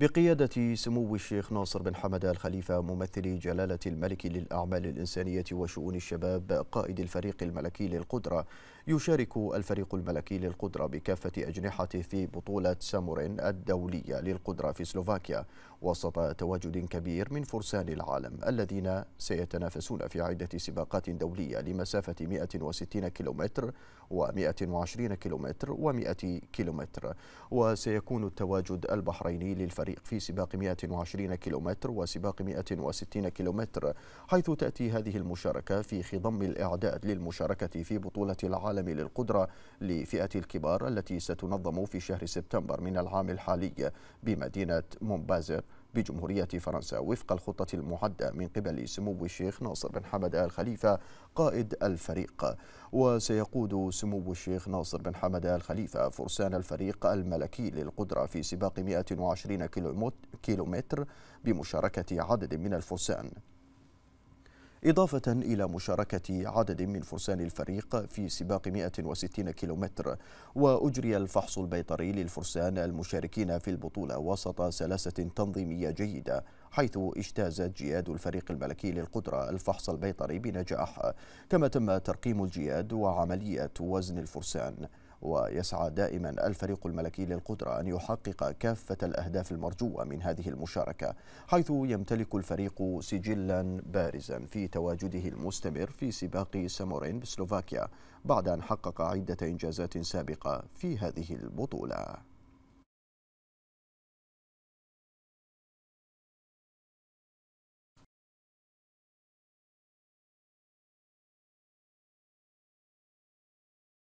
بقيادة سمو الشيخ ناصر بن حمد الخليفة ممثل جلالة الملك للأعمال الإنسانية وشؤون الشباب قائد الفريق الملكي للقدرة يشارك الفريق الملكي للقدرة بكافة أجنحته في بطولة سامورين الدولية للقدرة في سلوفاكيا وسط تواجد كبير من فرسان العالم الذين سيتنافسون في عدة سباقات دولية لمسافة 160 كيلومتر و120 كيلومتر و100 كيلومتر وسيكون التواجد البحريني للفريق في سباق 120 كيلومتر وسباق 160 كيلومتر حيث تأتي هذه المشاركة في خضم الإعداد للمشاركة في بطولة العالم للقدرة لفئة الكبار التي ستنظم في شهر سبتمبر من العام الحالي بمدينة مومبازر بجمهورية فرنسا وفق الخطة المعدة من قبل سمو الشيخ ناصر بن حمد آل خليفة قائد الفريق وسيقود سمو الشيخ ناصر بن حمد آل خليفة فرسان الفريق الملكي للقدرة في سباق 120 كيلومتر بمشاركة عدد من الفرسان إضافة إلى مشاركة عدد من فرسان الفريق في سباق 160 كيلومتر وأجري الفحص البيطري للفرسان المشاركين في البطولة وسط سلاسة تنظيمية جيدة حيث اجتازت جياد الفريق الملكي للقدرة الفحص البيطري بنجاح كما تم ترقيم الجياد وعملية وزن الفرسان ويسعى دائما الفريق الملكي للقدرة أن يحقق كافة الأهداف المرجوة من هذه المشاركة حيث يمتلك الفريق سجلا بارزا في تواجده المستمر في سباق سامورين بسلوفاكيا بعد أن حقق عدة إنجازات سابقة في هذه البطولة